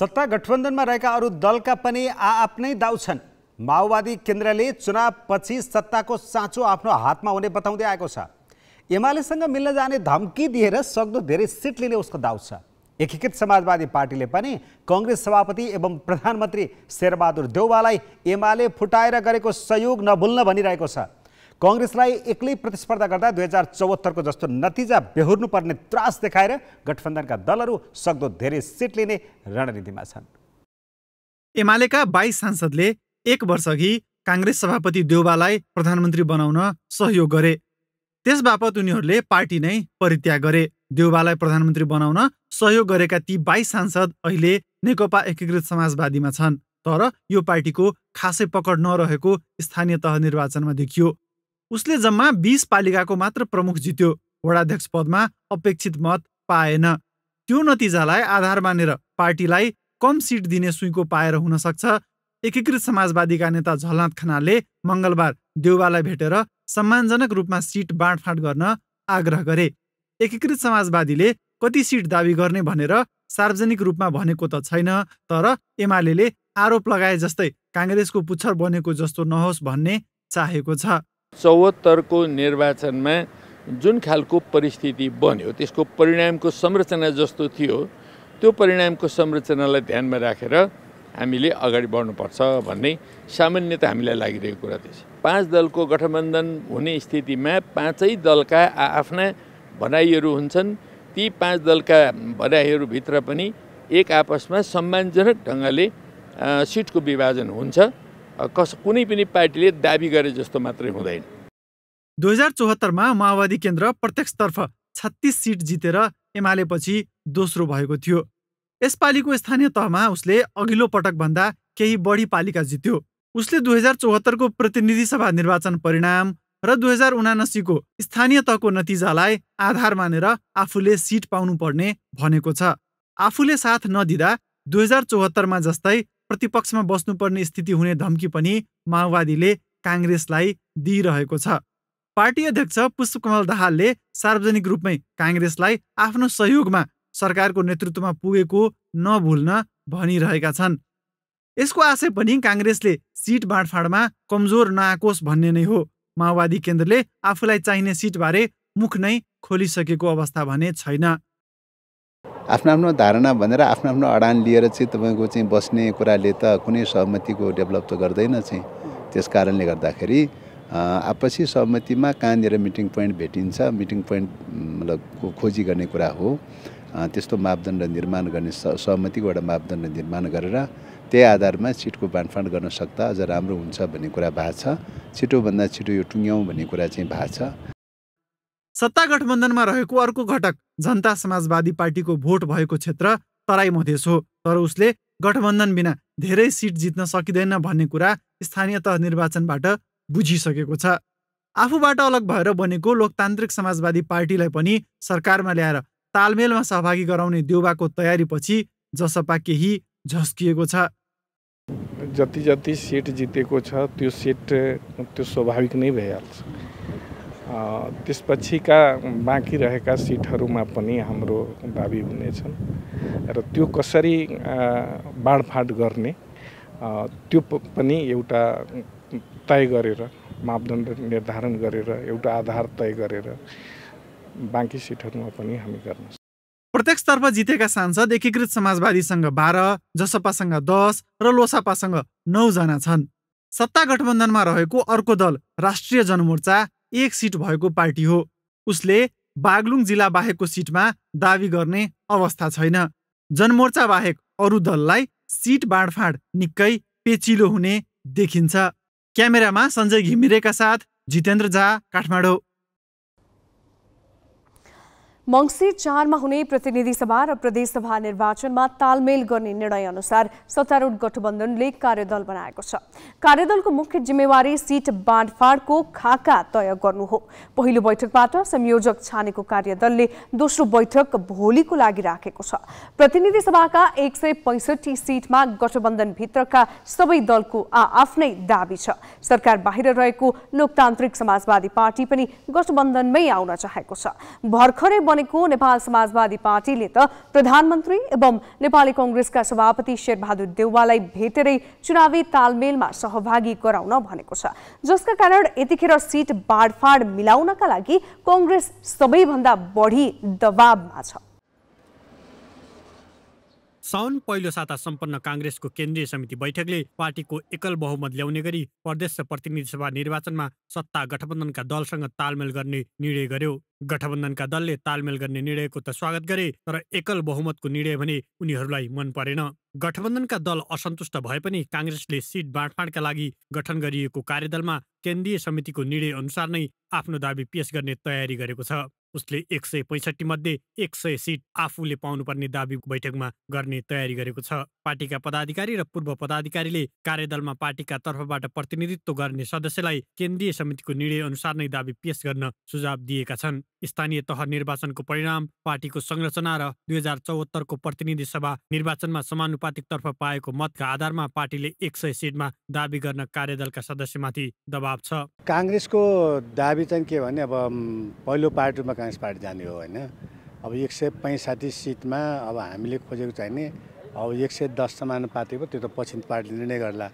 सत्ता गठबन्धनमा रहेका अरू दलका पनि आआफ्नै दाउ छन् माओवादी केन्द्रले सत्ता को साँचो आपको हाथ में होने बता एमएसंग एमालेसँग जाने धमकी दिएर सक्दो धेरै सीट लिने उसको दाऊ एकीकृत समाजवादी पार्टी ने कंग्रेस सभापति एवं प्रधानमंत्री शेरबहादुर देववाला एमाले फुटाएर गरेको सहयोग नभुल्न भनी छ कङ्ग्रेसलाई एक्लै प्रतिस्पर्धा गर्दा दुई हजार चौहत्तरको जस्तो नतिजा बेहोर्नुपर्ने त्रास देखाएर गठबन्धनका दलहरू सक्दो धेरै सिट लिने रणनीतिमा छन् एमालेका बाइस सांसदले एक वर्षअघि काङ्ग्रेस सभापति देउबालाई प्रधानमन्त्री बनाउन सहयोग गरे त्यसबापत उनीहरूले पार्टी नै परित्याग गरे देउबालाई प्रधानमन्त्री बनाउन सहयोग गरेका ती बाइस सांसद अहिले नेकपा एकीकृत समाजवादीमा छन् तर यो पार्टीको खासै पकड नरहेको स्थानीय तह निर्वाचनमा देखियो उसले जम्मा बिस पालिकाको मात्र प्रमुख जित्यो वडाध्यक्ष पदमा अपेक्षित मत पाएन त्यो नतिजालाई आधार मानेर पार्टीलाई कम सिट दिने सुइँको पाएर हुन सक्छ एकीकृत समाजवादीका नेता झलनाथ खनालले मङ्गलबार देउबालाई भेटेर सम्मानजनक रूपमा सिट बाँडफाँड गर्न आग्रह गरे एकीकृत समाजवादीले कति सिट दावी गर्ने भनेर सार्वजनिक रूपमा भनेको त छैन तर एमाले आरोप लगाए जस्तै काङ्ग्रेसको पुच्छर बनेको जस्तो नहोस् भन्ने चाहेको छ चौहत्तरको निर्वाचनमा जुन खालको परिस्थिति बन्यो त्यसको परिणामको संरचना जस्तो थियो त्यो परिणामको संरचनालाई ध्यानमा राखेर हामीले अगाडि बढ्नुपर्छ भन्ने सामान्यत हामीलाई लागिरहेको कुरा त्यस पाँच दलको गठबन्धन हुने स्थितिमा पाँचै दलका आफ्ना भनाइहरू हुन्छन् ती पाँच दलका भनाइहरूभित्र पनि एक आपसमा सम्मानजनक ढङ्गले सिटको विभाजन हुन्छ कस कुनै पनि पार्टीले दाबी गरे जस्तो मात्रै हुँदैन दुई हजार चौहत्तरमा माओवादी केन्द्र प्रत्यक्षतर्फ छत्तिस सिट जितेर एमालेपछि दोस्रो भएको थियो यसपालिको स्थानीय तहमा उसले अघिल्लो पटकभन्दा केही बढी पालिका जित्यो उसले दुई हजार चौहत्तरको प्रतिनिधि सभा निर्वाचन परिणाम र दुई हजार उनासीको स्थानीय तहको नतिजालाई आधार मानेर आफूले सिट पाउनुपर्ने भनेको छ आफूले साथ नदिँदा दुई हजार चौहत्तरमा जस्तै प्रतिपक्षमा बस्नुपर्ने स्थिति हुने धम्की पनि माओवादीले काङ्ग्रेसलाई दिइरहेको छ पार्टी अध्यक्ष पुष्पकमल दाहालले सार्वजनिक रूपमै काङ्ग्रेसलाई आफ्नो सहयोगमा सरकारको नेतृत्वमा पुगेको नभुल्न भनिरहेका छन् यसको आशय पनि काङ्ग्रेसले सिट बाँडफाँडमा कमजोर नआकोस् भन्ने नै हो माओवादी केन्द्रले आफूलाई चाहिने सिटबारे मुख नै खोलिसकेको अवस्था भने छैन आफ्नो आफ्नो धारणा भनेर आफ्नो आफ्नो अडान लिएर चाहिँ तपाईँको चाहिँ बस्ने कुराले त कुनै सहमतिको डेभलप त गर्दैन चाहिँ त्यस कारणले गर्दाखेरि आपसी सहमतिमा कहाँनिर मिटिङ पोइन्ट भेटिन्छ मिटिङ पोइन्ट मतलब खोजी गर्ने कुरा हो त्यस्तो मापदण्ड निर्माण गर्ने सहमतिको एउटा मापदण्ड निर्माण गरेर त्यही आधारमा सिटको बाँडफाँड गर्न सक्दा अझ राम्रो हुन्छ भन्ने कुरा भएको छ छिटोभन्दा छिटो यो टुङ्ग्याउँ भन्ने कुरा चाहिँ भएको छ सत्ता गठबन्धनमा रहेको अर्को घटक जनता समाजवादी पार्टीको भोट भएको क्षेत्र तराई मधेस हो तर उसले गठबन्धन बिना धेरै सिट जित्न सकिँदैन भन्ने कुरा स्थानीय तह निर्वाचनबाट बुझिसकेको छ आफूबाट अलग भएर बनेको लोकतान्त्रिक समाजवादी पार्टीलाई पनि सरकारमा ल्याएर तालमेलमा सहभागी गराउने देउबाको तयारीपछि जसपा केही झस्किएको छ जति जति सिट जितेको छ त्यो सिट त्यो स्वाभाविक नै भइहाल्छ त्यसपछिका बाँकी रहेका सिटहरूमा पनि हाम्रो दाबी हुनेछन् र त्यो कसरी बाँडफाँड गर्ने त्यो पनि एउटा तय गरेर मापदण्ड निर्धारण गरेर एउटा आधार तय गरेर बाँकी सिटहरूमा पनि हामी गर्न प्रत्यक्षतर्फ जितेका सांसद एकीकृत समाजवादीसँग बाह्र जसपासँग दस र लोसापासँग नौजना छन् सत्ता गठबन्धनमा रहेको अर्को दल राष्ट्रिय जनमोर्चा एक सिट भएको पार्टी हो उसले बागलुङ जिल्ला बाहेकको सिटमा दावी गर्ने अवस्था छैन जनमोर्चा बाहेक अरू दललाई सिट बाँडफाँड निकै पेचिलो हुने देखिन्छ क्यामेरामा सञ्जय घिमिरेका साथ जितेन्द्र झा काठमाडौँ मङ्सिर चारमा हुने प्रतिनिधि सभा र प्रदेशसभा निर्वाचनमा तालमेल गर्ने निर्णय अनुसार सत्तारूढ गठबन्धनले कार्यदल बनाएको छ कार्यदलको मुख्य जिम्मेवारी सिट बाँडफाँडको खाका तय गर्नु हो पहिलो बैठकबाट संयोजक छानेको कार्यदलले दोस्रो बैठक भोलिको लागि राखेको छ प्रतिनिधि सभाका एक सय पैँसठी सीटमा गठबन्धनभित्रका सबै दलको आफ्नै दावी छ सरकार बाहिर रहेको लोकतान्त्रिक समाजवादी पार्टी पनि गठबन्धनमै आउन चाहेको छ भर्खरै बने को नेपाल समाजवादी पार्टी ने तो प्रधानमंत्री एवं नेपाली का सभापति शेरबहादुर देउवालाई भेटर चुनावी तालमेल में सहभागी कराने जिसका कारण ये सीट यतिखेर सिट का मिलाउनका लागि कङ्ग्रेस सबैभन्दा बढी दबावमा में साउन पहिलो साता सम्पन्न काङ्ग्रेसको केन्द्रीय समिति बैठकले पार्टीको एकल बहुमत ल्याउने गरी प्रदेश र प्रतिनिधि सभा निर्वाचनमा सत्ता गठबन्धनका दलसँग तालमेल गर्ने निर्णय गर्यो गठबन्धनका दलले तालमेल गर्ने निर्णयको त स्वागत गरे तर एकल बहुमतको निर्णय भने उनीहरूलाई मन परेन गठबन्धनका दल असन्तुष्ट भए पनि काङ्ग्रेसले सिट बाँडफाँडका लागि गठन गरिएको कार्यदलमा केन्द्रीय समितिको निर्णय अनुसार नै आफ्नो दावी पेश गर्ने तयारी गरेको छ उसले एक सय पैँसठी मध्ये एक सय सिट आफूले पाउनुपर्ने दावी बैठकमा गर्ने तयारी गरेको छ पार्टीका पदाधिकारी र पूर्व पदाधिकारीले कार्यदलमा पार्टीका तर्फबाट प्रतिनिधित्व गर्ने सदस्यलाई केन्द्रीय समितिको निर्णय अनुसार नै दावी पेश गर्न सुझाव दिएका छन् स्थानीय तह निर्वाचनको परिणाम पार्टीको संरचना र दुई हजार चौहत्तरको प्रतिनिधि सभा निर्वाचनमा समानुपातिक तर्फ पाएको मतका आधारमा पार्टीले एक सय सिटमा दावी गर्न कार्यदलका सदस्यमाथि दबाव छ काङ्ग्रेसको दावी चाहिँ के भने अब पहिलो पार्टीमा काङ्ग्रेस पार्टी जाने हो होइन अब एक सय पैँसाठी सिटमा अब हामीले खोजेको चाहिँ नि अब एक सय दस समानुपातिक त्यो त पछिल्लो पार्टीले नै गर्ला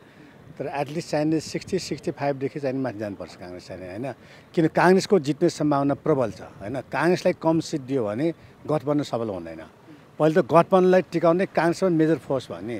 तर एटलिस्ट चाहिने सिक्सटी सिक्सटी फाइभदेखि चाहिँ माथि जानुपर्छ काङ्ग्रेस चाहिने होइन किन काङ्ग्रेसको जित्ने सम्भावना प्रबल छ होइन काङ्ग्रेसलाई कम सिट दियो भने गठबन्धन सबल हुँदैन पहिले त गठबन्धनलाई टिकाउने काङ्ग्रेसमा मेजर फोर्स भन्ने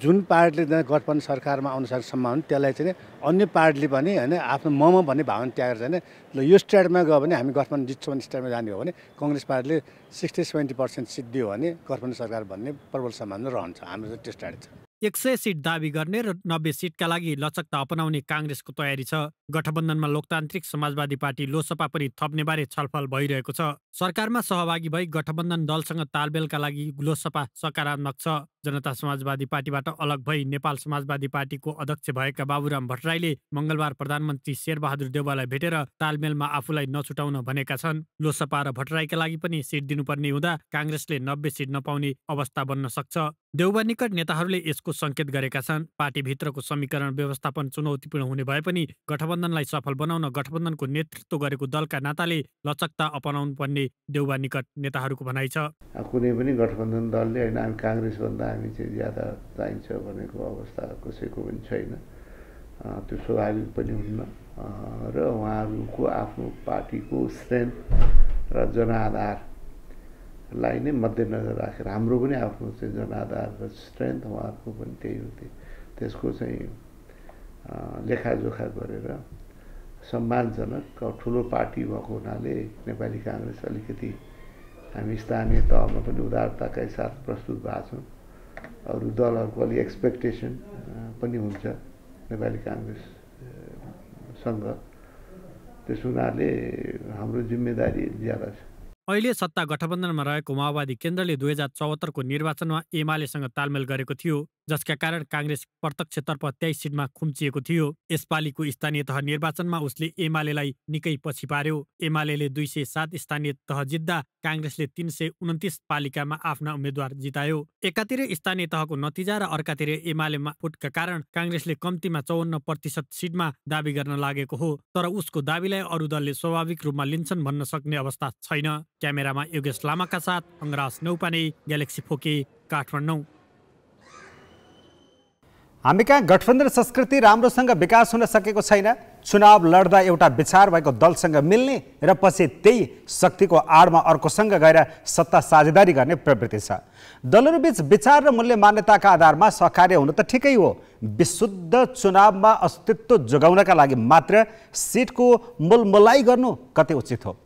जुन पार्टीले चाहिँ गठबन्धन सरकारमा अनुसार सम्मान त्यसलाई चाहिँ अन्य पार्टीले पनि होइन आफ्नो मम भन्ने भावना त्यागेर चाहिँ ल यो स्टेटमा गयो भने हामी गठबन्धन जित्छौँ भने स्टेटमा जाने हो भने कङ्ग्रेस पार्टीले सिक्सटी सेभेन्टी पर्सेन्ट सिद्धियो भने गठबन्धन सरकार भन्ने प्रबल सम्मान रहन्छ हाम्रो चाहिँ त्यो स्ट्यान्ड छ एक सय सिट दावी गर्ने र नब्बे सिटका लागि लचकता अपनाउने काङ्ग्रेसको तयारी छ गठबन्धनमा लोकतान्त्रिक समाजवादी पार्टी लोसपा पनि थप्नेबारे छलफल भइरहेको छ सरकारमा सहभागी भई गठबन्धन दलसँग तालमेलका लागि लोसपा सकारात्मक छ जनता समाजवादी पार्टीबाट अलग भई नेपाल समाजवादी पार्टीको अध्यक्ष भएका बाबुराम भट्टराईले मङ्गलबार प्रधानमन्त्री शेरबहादुर देउवालाई भेटेर तालमेलमा आफूलाई नछुटाउन भनेका छन् लोसपा र भट्टराईका लागि पनि सिट दिनुपर्ने हुँदा काङ्ग्रेसले नब्बे सिट नपाउने अवस्था बन्न सक्छ देउबा निकट नेताहरूले यसको सङ्केत गरेका छन् पार्टीभित्रको समीकरण व्यवस्थापन चुनौतीपूर्ण हुने भए पनि गठबन्धनलाई सफल बनाउन गठबन्धनको नेतृत्व गरेको दलका नाताले लचकता अपनाउनु पर्ने देउबा निकट नेताहरूको भनाइ छ कुनै पनि गठबन्धन दलले होइन हामी काङ्ग्रेसभन्दा हामी चाहिँ ज्यादा चाहिन्छ भनेको अवस्था कसैको पनि छैन त्यो स्वाभाविक पनि हुन्न र उहाँहरूको आफ्नो पार्टीको स्ट्रेन्थ र जनआधार लाई नै मध्यनजर राखेर हाम्रो पनि आफ्नो चाहिँ जनाधार र स्ट्रेन्थ उहाँहरूको पनि त्यही हो त्यो त्यसको चाहिँ लेखाजोखा गरेर सम्मानजनक ठुलो पार्टी भएको हुनाले नेपाली काङ्ग्रेस अलिकति हामी स्थानीय तहमा पनि उदारताका साथ प्रस्तुत भएको छौँ अरू दलहरूको अलिक एक्सपेक्टेसन पनि हुन्छ नेपाली काङ्ग्रेससँग त्यस हुनाले हाम्रो जिम्मेदारी ज्यादा छ अहिले सत्ता गठबन्धनमा रहेको माओवादी केन्द्रले दुई हजार चौहत्तरको निर्वाचनमा एमालेसँग तालमेल गरेको थियो जसका कारण काङ्ग्रेस प्रत्यक्षतर्फ तेइस सिटमा खुम्चिएको थियो यसपालिको स्थानीय तह निर्वाचनमा उसले एमालेलाई निकै पछि पार्यो एमाले दुई सय सात स्थानीय तह जित्दा काङ्ग्रेसले तिन सय उन्तिस पालिकामा आफ्ना उम्मेद्वार जितायो एकातिर स्थानीय तहको नतिजा र अर्कातिर एमालेमा फुटका कारण काङ्ग्रेसले कम्तीमा चौवन्न प्रतिशत सिटमा दावी गर्न लागेको हो तर उसको दावीलाई अरू दलले स्वाभाविक रूपमा लिन्छन् भन्न सक्ने अवस्था छैन क्यामेरामा योगेश लामाका साथ अङ्गराज नौपाने ग्यालेक्सी फोकी काठमाडौँ हामी कहाँ गठबन्धन संस्कृति राम्रोसँग विकास हुन सकेको छैन चुनाव लड्दा एउटा विचार भएको दलसँग मिल्ने र पछि त्यही शक्तिको आडमा अर्कोसँग गएर सत्ता साझेदारी गर्ने प्रवृत्ति छ दलहरूबीच विचार र मूल्य मान्यताका आधारमा सहकार्य हुनु त ठिकै हो विशुद्ध चुनावमा अस्तित्व जोगाउनका लागि मात्र सिटको मूलमुलाइ गर्नु कति उचित हो